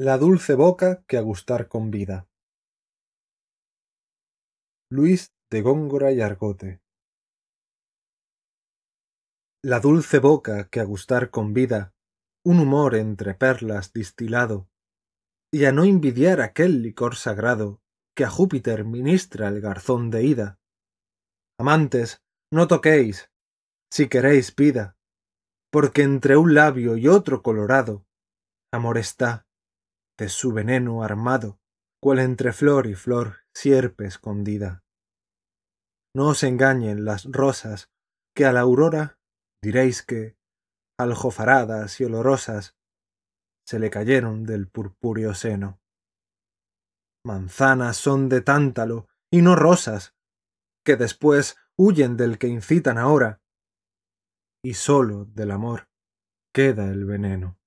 la dulce boca que a gustar convida. Luis de Góngora y Argote La dulce boca que a gustar convida, un humor entre perlas distilado, y a no envidiar aquel licor sagrado que a Júpiter ministra el garzón de ida. Amantes, no toquéis, si queréis pida, porque entre un labio y otro colorado, amor está su veneno armado, cual entre flor y flor sierpe escondida. No os engañen las rosas, que a la aurora diréis que, aljofaradas y olorosas, se le cayeron del purpúreo seno. Manzanas son de tántalo y no rosas, que después huyen del que incitan ahora, y sólo del amor queda el veneno.